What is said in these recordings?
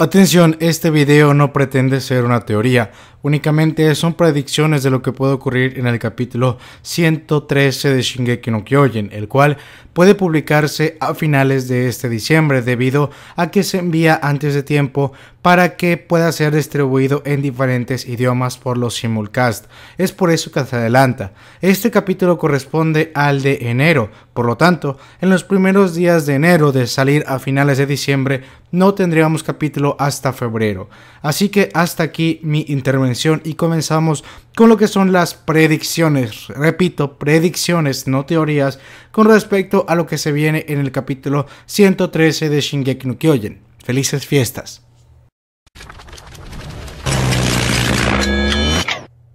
Atención, este video no pretende ser una teoría, Únicamente son predicciones de lo que puede ocurrir en el capítulo 113 de Shingeki no Kyojin, el cual puede publicarse a finales de este diciembre debido a que se envía antes de tiempo para que pueda ser distribuido en diferentes idiomas por los simulcast. Es por eso que se adelanta. Este capítulo corresponde al de enero, por lo tanto, en los primeros días de enero de salir a finales de diciembre no tendríamos capítulo hasta febrero. Así que hasta aquí mi intervención y comenzamos con lo que son las predicciones, repito, predicciones, no teorías, con respecto a lo que se viene en el capítulo 113 de Shingeki no Kyojin. Felices fiestas.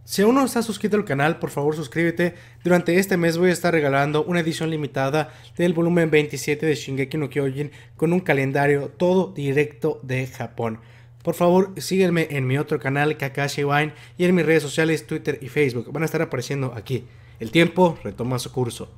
Si aún no estás suscrito al canal, por favor suscríbete. Durante este mes voy a estar regalando una edición limitada del volumen 27 de Shingeki no Kyojin con un calendario todo directo de Japón. Por favor, sígueme en mi otro canal, Kakashi Wine, y en mis redes sociales, Twitter y Facebook. Van a estar apareciendo aquí. El tiempo retoma su curso.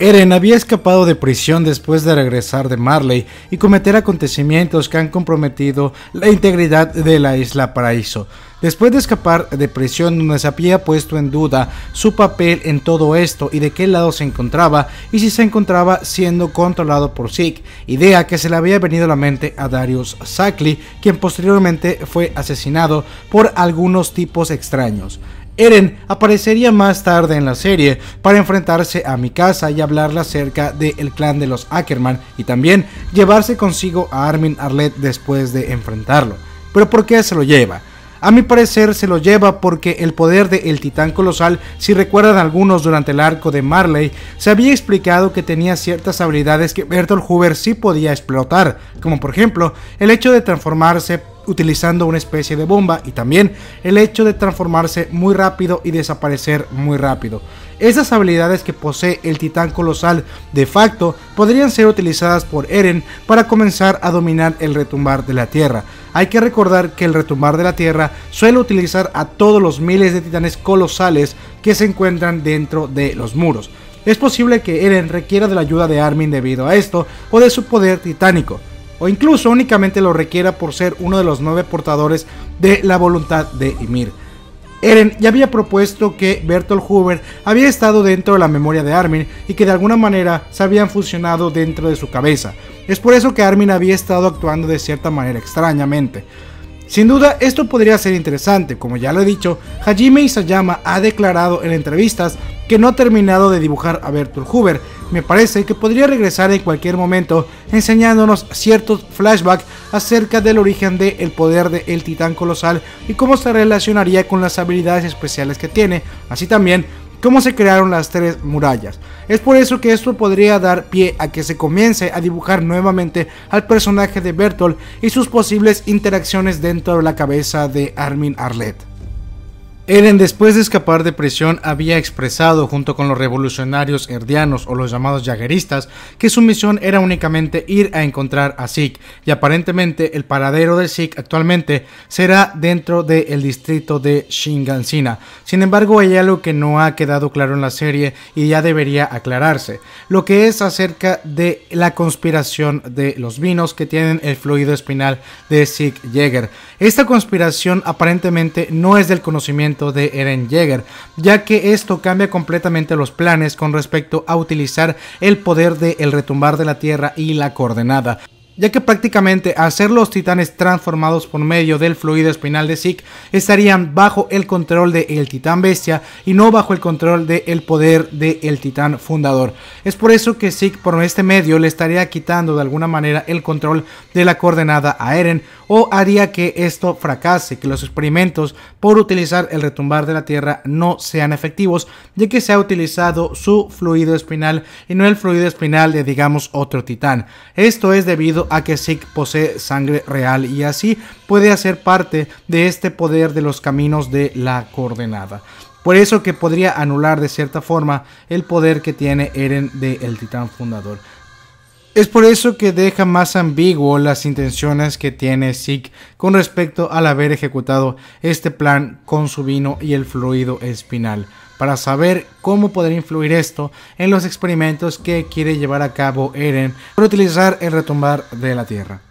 Eren había escapado de prisión después de regresar de Marley y cometer acontecimientos que han comprometido la integridad de la isla Paraíso. Después de escapar de prisión donde se había puesto en duda su papel en todo esto y de qué lado se encontraba y si se encontraba siendo controlado por Zeke, idea que se le había venido a la mente a Darius Sackley, quien posteriormente fue asesinado por algunos tipos extraños. Eren aparecería más tarde en la serie para enfrentarse a Mikasa y hablarle acerca del clan de los Ackerman y también llevarse consigo a Armin Arlet después de enfrentarlo. ¿Pero por qué se lo lleva? A mi parecer se lo lleva porque el poder del titán colosal, si recuerdan algunos durante el arco de Marley, se había explicado que tenía ciertas habilidades que Bertolt Hoover sí podía explotar, como por ejemplo el hecho de transformarse utilizando una especie de bomba y también el hecho de transformarse muy rápido y desaparecer muy rápido. Esas habilidades que posee el titán colosal de facto podrían ser utilizadas por Eren para comenzar a dominar el retumbar de la tierra, hay que recordar que el retumbar de la Tierra suele utilizar a todos los miles de titanes colosales que se encuentran dentro de los muros. Es posible que Eren requiera de la ayuda de Armin debido a esto o de su poder titánico, o incluso únicamente lo requiera por ser uno de los nueve portadores de la voluntad de Ymir. Eren ya había propuesto que Bertolt Huber había estado dentro de la memoria de Armin y que de alguna manera se habían fusionado dentro de su cabeza. Es por eso que Armin había estado actuando de cierta manera extrañamente. Sin duda, esto podría ser interesante, como ya lo he dicho, Hajime Isayama ha declarado en entrevistas que no ha terminado de dibujar a Bertolt Huber. Me parece que podría regresar en cualquier momento enseñándonos ciertos flashbacks acerca del origen del el poder del titán colosal y cómo se relacionaría con las habilidades especiales que tiene, así también cómo se crearon las tres murallas. Es por eso que esto podría dar pie a que se comience a dibujar nuevamente al personaje de Bertolt y sus posibles interacciones dentro de la cabeza de Armin Arlette. Eren, después de escapar de prisión, había expresado, junto con los revolucionarios herdianos o los llamados jagueristas, que su misión era únicamente ir a encontrar a Zeke, y aparentemente el paradero de Zeke actualmente será dentro del distrito de Shingansina. Sin embargo, hay algo que no ha quedado claro en la serie y ya debería aclararse, lo que es acerca de la conspiración de los vinos que tienen el fluido espinal de Zeke Jäger. Esta conspiración aparentemente no es del conocimiento de Eren Jaeger, ya que esto cambia completamente los planes con respecto a utilizar el poder del el retumbar de la Tierra y la coordenada ya que prácticamente al ser los titanes transformados por medio del fluido espinal de Zeke, estarían bajo el control del el titán bestia y no bajo el control del el poder del el titán fundador. Es por eso que Zeke por este medio le estaría quitando de alguna manera el control de la coordenada a Eren o haría que esto fracase, que los experimentos por utilizar el retumbar de la tierra no sean efectivos, ya que se ha utilizado su fluido espinal y no el fluido espinal de digamos otro titán. Esto es debido a que Zeke posee sangre real y así puede hacer parte de este poder de los caminos de la coordenada. Por eso que podría anular de cierta forma el poder que tiene Eren de El Titán Fundador. Es por eso que deja más ambiguo las intenciones que tiene Zeke con respecto al haber ejecutado este plan con su vino y el fluido espinal para saber cómo poder influir esto en los experimentos que quiere llevar a cabo Eren por utilizar el retumbar de la Tierra.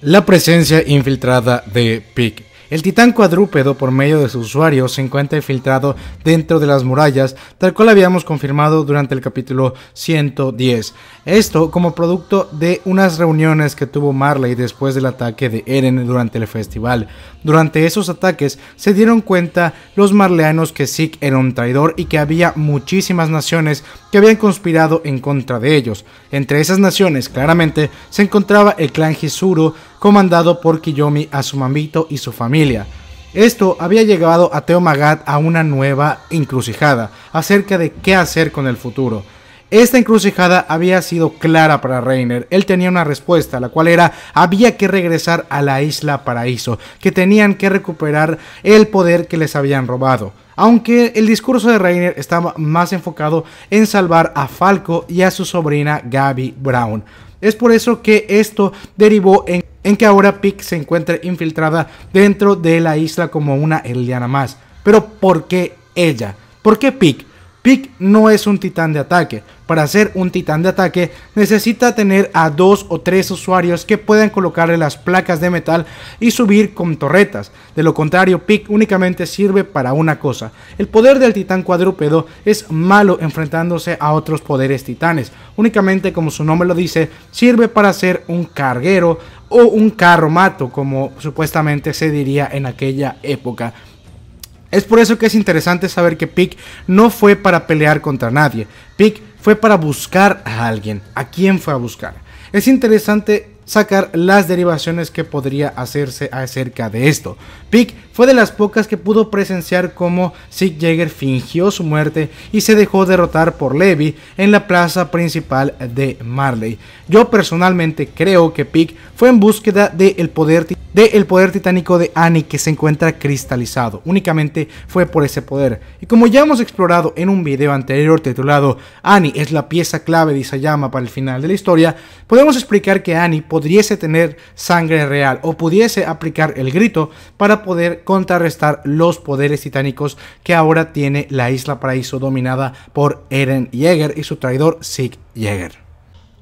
La presencia infiltrada de Pig el titán cuadrúpedo por medio de su usuario se encuentra infiltrado dentro de las murallas, tal cual habíamos confirmado durante el capítulo 110. Esto como producto de unas reuniones que tuvo Marley después del ataque de Eren durante el festival. Durante esos ataques se dieron cuenta los marleanos que Zeke era un traidor y que había muchísimas naciones que habían conspirado en contra de ellos. Entre esas naciones claramente se encontraba el clan Hisuru comandado por Kiyomi mamito y su familia. Esto había llegado a Teo Magat a una nueva encrucijada acerca de qué hacer con el futuro. Esta encrucijada había sido clara para Reiner. Él tenía una respuesta, la cual era había que regresar a la isla Paraíso, que tenían que recuperar el poder que les habían robado. Aunque el discurso de Reiner estaba más enfocado en salvar a Falco y a su sobrina Gaby Brown. Es por eso que esto derivó en que ahora Pic se encuentra infiltrada dentro de la isla como una eliana más. Pero ¿por qué ella? ¿Por qué Pic? Pick no es un titán de ataque. Para ser un titán de ataque necesita tener a dos o tres usuarios que puedan colocarle las placas de metal y subir con torretas. De lo contrario, Pick únicamente sirve para una cosa. El poder del titán cuadrúpedo es malo enfrentándose a otros poderes titanes. Únicamente, como su nombre lo dice, sirve para ser un carguero o un carro mato como supuestamente se diría en aquella época. Es por eso que es interesante saber que Pick no fue para pelear contra nadie. Pick fue para buscar a alguien. ¿A quién fue a buscar? Es interesante sacar las derivaciones que podría hacerse acerca de esto. Pick fue de las pocas que pudo presenciar cómo Sig Jagger fingió su muerte y se dejó derrotar por Levi en la plaza principal de Marley. Yo personalmente creo que Pig fue en búsqueda del poder, el poder titánico de Annie que se encuentra cristalizado, únicamente fue por ese poder. Y como ya hemos explorado en un video anterior titulado Annie es la pieza clave de Isayama para el final de la historia, podemos explicar que Annie pudiese tener sangre real o pudiese aplicar el grito para poder contrarrestar los poderes titánicos que ahora tiene la Isla Paraíso dominada por Eren Jaeger y su traidor Sig Jaeger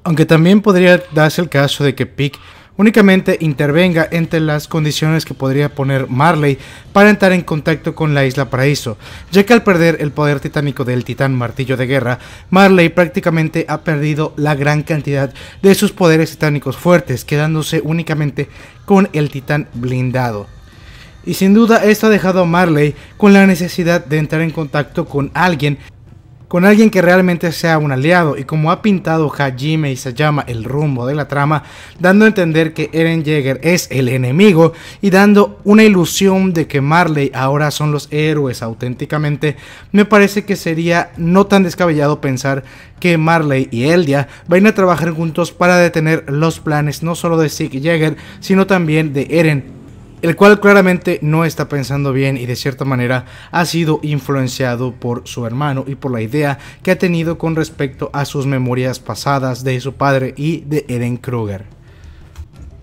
Aunque también podría darse el caso de que Pick únicamente intervenga entre las condiciones que podría poner Marley para entrar en contacto con la Isla Paraíso, ya que al perder el poder titánico del titán martillo de guerra, Marley prácticamente ha perdido la gran cantidad de sus poderes titánicos fuertes, quedándose únicamente con el titán blindado. Y sin duda esto ha dejado a Marley con la necesidad de entrar en contacto con alguien, con alguien que realmente sea un aliado. Y como ha pintado Hajime y Sayama el rumbo de la trama, dando a entender que Eren Jaeger es el enemigo y dando una ilusión de que Marley ahora son los héroes auténticamente, me parece que sería no tan descabellado pensar que Marley y Eldia vayan a trabajar juntos para detener los planes no solo de Zeke Jaeger, sino también de Eren el cual claramente no está pensando bien y de cierta manera ha sido influenciado por su hermano y por la idea que ha tenido con respecto a sus memorias pasadas de su padre y de Eden Kruger.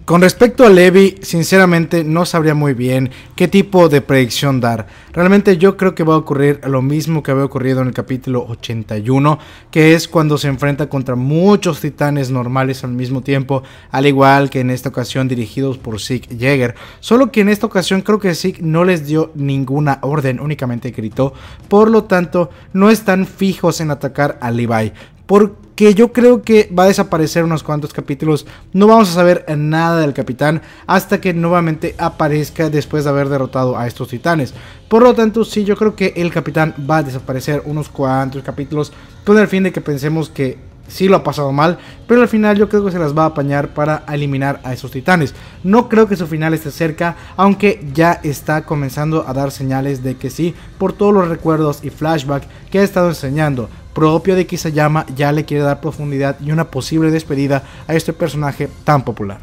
Con respecto a Levi, sinceramente no sabría muy bien qué tipo de predicción dar. Realmente yo creo que va a ocurrir lo mismo que había ocurrido en el capítulo 81, que es cuando se enfrenta contra muchos titanes normales al mismo tiempo, al igual que en esta ocasión dirigidos por Zeke Jaeger. Solo que en esta ocasión creo que Zeke no les dio ninguna orden, únicamente gritó. Por lo tanto, no están fijos en atacar a Levi. Por que yo creo que va a desaparecer unos cuantos capítulos. No vamos a saber nada del capitán hasta que nuevamente aparezca después de haber derrotado a estos titanes. Por lo tanto, sí, yo creo que el capitán va a desaparecer unos cuantos capítulos con el fin de que pensemos que sí lo ha pasado mal, pero al final yo creo que se las va a apañar para eliminar a esos titanes. No creo que su final esté cerca, aunque ya está comenzando a dar señales de que sí, por todos los recuerdos y flashbacks que ha estado enseñando. Propio de Kisayama ya le quiere dar profundidad y una posible despedida a este personaje tan popular.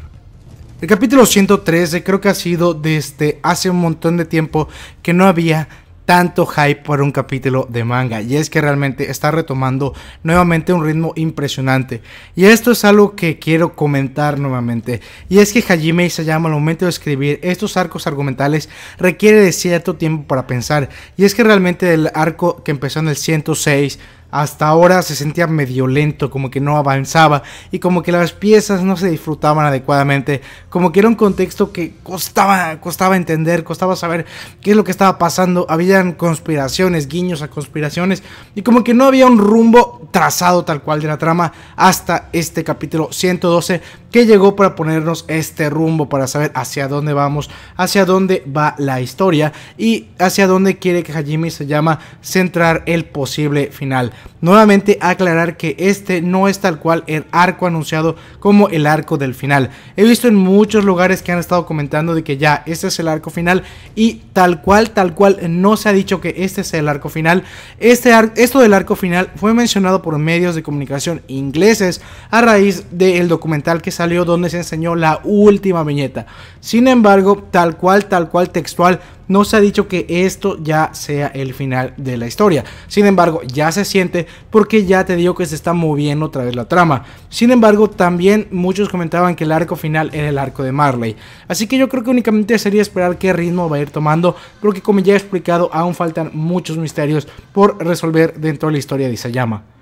El capítulo 113 creo que ha sido desde hace un montón de tiempo que no había tanto hype por un capítulo de manga. Y es que realmente está retomando nuevamente un ritmo impresionante. Y esto es algo que quiero comentar nuevamente. Y es que Hajime Isayama al momento de escribir estos arcos argumentales requiere de cierto tiempo para pensar. Y es que realmente el arco que empezó en el 106 hasta ahora se sentía medio lento, como que no avanzaba y como que las piezas no se disfrutaban adecuadamente, como que era un contexto que costaba, costaba entender, costaba saber qué es lo que estaba pasando, habían conspiraciones, guiños a conspiraciones y como que no había un rumbo trazado tal cual de la trama hasta este capítulo 112 llegó para ponernos este rumbo, para saber hacia dónde vamos, hacia dónde va la historia y hacia dónde quiere que Hajime se llama centrar el posible final. Nuevamente aclarar que este no es tal cual el arco anunciado como el arco del final. He visto en muchos lugares que han estado comentando de que ya este es el arco final y tal cual, tal cual no se ha dicho que este es el arco final. Este esto del arco final fue mencionado por medios de comunicación ingleses a raíz del documental que se donde se enseñó la última viñeta. Sin embargo, tal cual, tal cual textual, no se ha dicho que esto ya sea el final de la historia. Sin embargo, ya se siente porque ya te digo que se está moviendo otra vez la trama. Sin embargo, también muchos comentaban que el arco final era el arco de Marley. Así que yo creo que únicamente sería esperar qué ritmo va a ir tomando, porque como ya he explicado, aún faltan muchos misterios por resolver dentro de la historia de Isayama.